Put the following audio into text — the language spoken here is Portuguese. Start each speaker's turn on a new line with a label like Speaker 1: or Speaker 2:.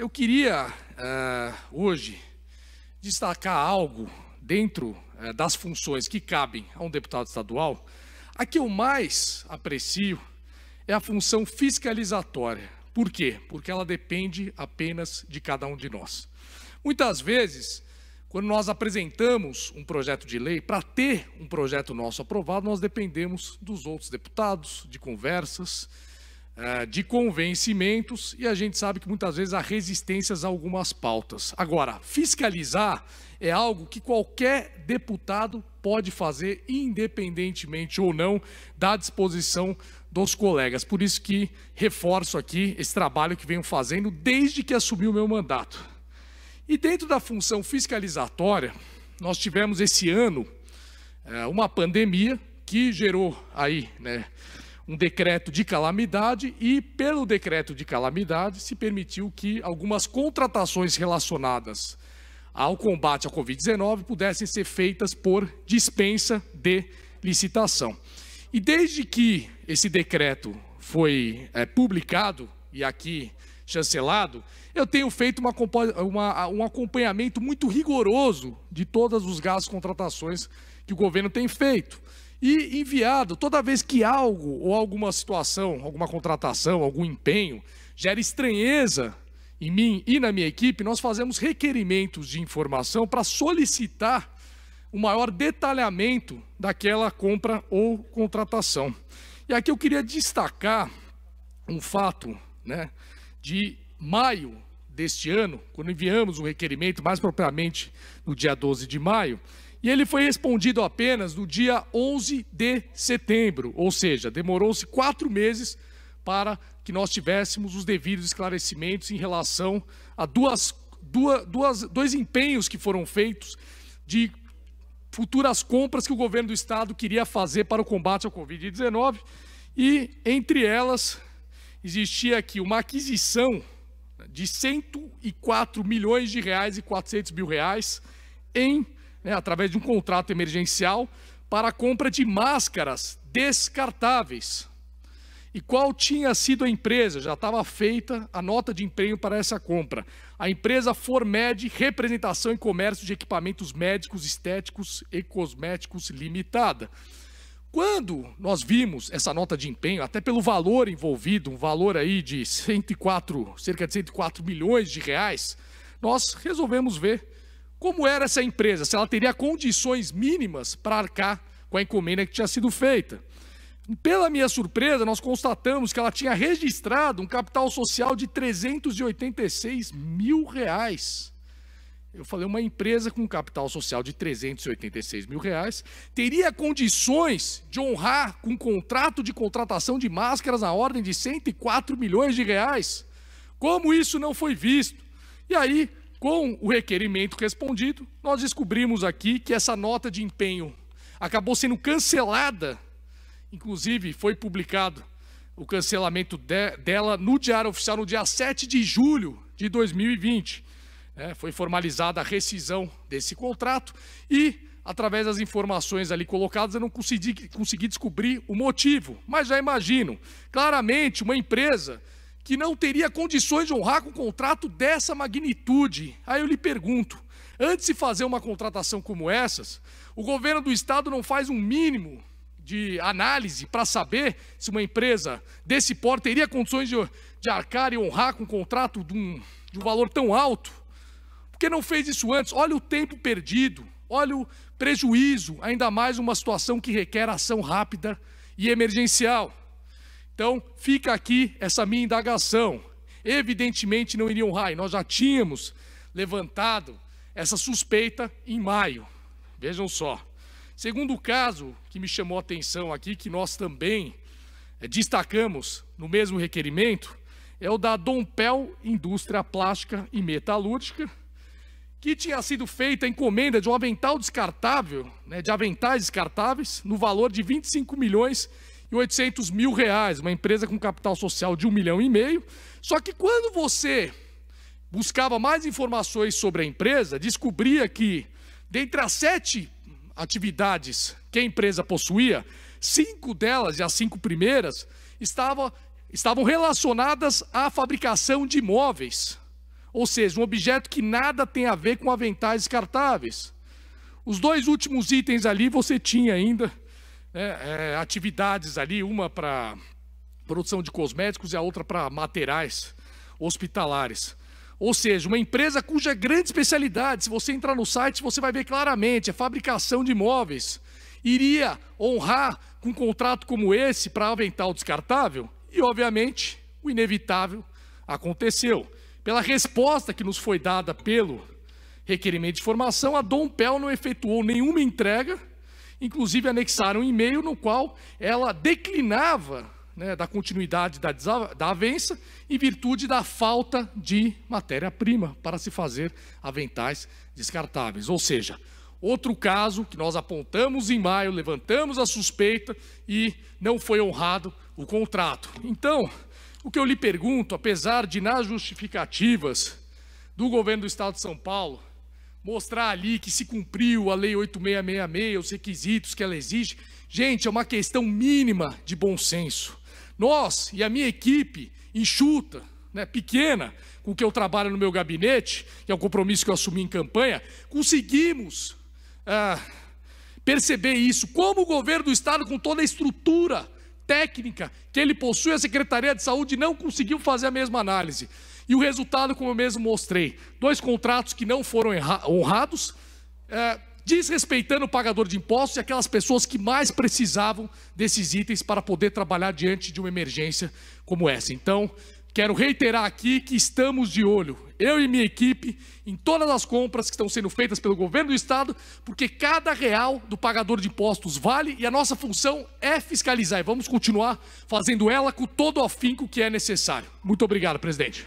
Speaker 1: Eu queria uh, hoje destacar algo dentro uh, das funções que cabem a um deputado estadual. A que eu mais aprecio é a função fiscalizatória. Por quê? Porque ela depende apenas de cada um de nós. Muitas vezes, quando nós apresentamos um projeto de lei, para ter um projeto nosso aprovado, nós dependemos dos outros deputados, de conversas, ah, de convencimentos e a gente sabe que muitas vezes há resistências a algumas pautas. Agora, fiscalizar é algo que qualquer deputado pode fazer, independentemente ou não da disposição dos colegas. Por isso que reforço aqui esse trabalho que venho fazendo desde que assumi o meu mandato. E dentro da função fiscalizatória, nós tivemos esse ano eh, uma pandemia que gerou aí, né, um decreto de calamidade e, pelo decreto de calamidade, se permitiu que algumas contratações relacionadas ao combate à Covid-19 pudessem ser feitas por dispensa de licitação. E desde que esse decreto foi é, publicado e aqui chancelado, eu tenho feito uma, uma, um acompanhamento muito rigoroso de todos os gastos contratações que o governo tem feito e enviado toda vez que algo ou alguma situação, alguma contratação, algum empenho gera estranheza em mim e na minha equipe, nós fazemos requerimentos de informação para solicitar o maior detalhamento daquela compra ou contratação. E aqui eu queria destacar um fato, né, de maio deste ano, quando enviamos o um requerimento, mais propriamente no dia 12 de maio, e ele foi respondido apenas no dia 11 de setembro, ou seja, demorou-se quatro meses para que nós tivéssemos os devidos esclarecimentos em relação a duas, duas, duas, dois empenhos que foram feitos de futuras compras que o governo do estado queria fazer para o combate ao Covid-19. E entre elas existia aqui uma aquisição de 104 milhões de reais e 400 mil reais em né, através de um contrato emergencial, para a compra de máscaras descartáveis. E qual tinha sido a empresa? Já estava feita a nota de empenho para essa compra. A empresa Formed Representação e Comércio de Equipamentos Médicos, Estéticos e Cosméticos Limitada. Quando nós vimos essa nota de empenho, até pelo valor envolvido, um valor aí de 104, cerca de 104 milhões de reais, nós resolvemos ver como era essa empresa, se ela teria condições mínimas para arcar com a encomenda que tinha sido feita. Pela minha surpresa, nós constatamos que ela tinha registrado um capital social de 386 mil reais. Eu falei, uma empresa com um capital social de 386 mil reais teria condições de honrar com um contrato de contratação de máscaras na ordem de 104 milhões de reais. Como isso não foi visto? E aí, com o requerimento respondido, nós descobrimos aqui que essa nota de empenho acabou sendo cancelada, inclusive foi publicado o cancelamento de, dela no Diário Oficial no dia 7 de julho de 2020. É, foi formalizada a rescisão desse contrato e, através das informações ali colocadas, eu não consegui, consegui descobrir o motivo, mas já imagino. Claramente, uma empresa que não teria condições de honrar com um contrato dessa magnitude. Aí eu lhe pergunto: antes de fazer uma contratação como essas, o governo do estado não faz um mínimo de análise para saber se uma empresa desse porte teria condições de, de arcar e honrar com um contrato de um, de um valor tão alto? Por que não fez isso antes? Olha o tempo perdido, olha o prejuízo, ainda mais uma situação que requer ação rápida e emergencial. Então, fica aqui essa minha indagação. Evidentemente não iriam RAI, nós já tínhamos levantado essa suspeita em maio. Vejam só. Segundo caso que me chamou a atenção aqui, que nós também eh, destacamos no mesmo requerimento, é o da Dompel Indústria Plástica e Metalúrgica, que tinha sido feita a encomenda de um avental descartável, né, de aventais descartáveis, no valor de 25 milhões e 800 mil reais, uma empresa com capital social de um milhão e meio. Só que quando você buscava mais informações sobre a empresa, descobria que, dentre as sete atividades que a empresa possuía, cinco delas, e as cinco primeiras, estavam estavam relacionadas à fabricação de imóveis. Ou seja, um objeto que nada tem a ver com aventais descartáveis. Os dois últimos itens ali você tinha ainda né, é, atividades ali, uma para produção de cosméticos e a outra para materiais hospitalares. Ou seja, uma empresa cuja grande especialidade, se você entrar no site, você vai ver claramente, é fabricação de imóveis. Iria honrar com um contrato como esse para aventar o descartável? E, obviamente, o inevitável aconteceu. Pela resposta que nos foi dada pelo requerimento de informação, a Dom Pell não efetuou nenhuma entrega inclusive anexaram um e-mail no qual ela declinava né, da continuidade da, da avença em virtude da falta de matéria-prima para se fazer aventais descartáveis. Ou seja, outro caso que nós apontamos em maio, levantamos a suspeita e não foi honrado o contrato. Então, o que eu lhe pergunto, apesar de nas justificativas do governo do Estado de São Paulo mostrar ali que se cumpriu a Lei 8666, os requisitos que ela exige. Gente, é uma questão mínima de bom senso. Nós e a minha equipe enxuta, né, pequena, com que eu trabalho no meu gabinete, que é um compromisso que eu assumi em campanha, conseguimos ah, perceber isso. Como o governo do Estado, com toda a estrutura técnica que ele possui, a Secretaria de Saúde não conseguiu fazer a mesma análise. E o resultado, como eu mesmo mostrei, dois contratos que não foram honrados, é, desrespeitando o pagador de impostos e aquelas pessoas que mais precisavam desses itens para poder trabalhar diante de uma emergência como essa. Então, quero reiterar aqui que estamos de olho, eu e minha equipe, em todas as compras que estão sendo feitas pelo governo do Estado, porque cada real do pagador de impostos vale e a nossa função é fiscalizar. E vamos continuar fazendo ela com todo o afinco que é necessário. Muito obrigado, presidente.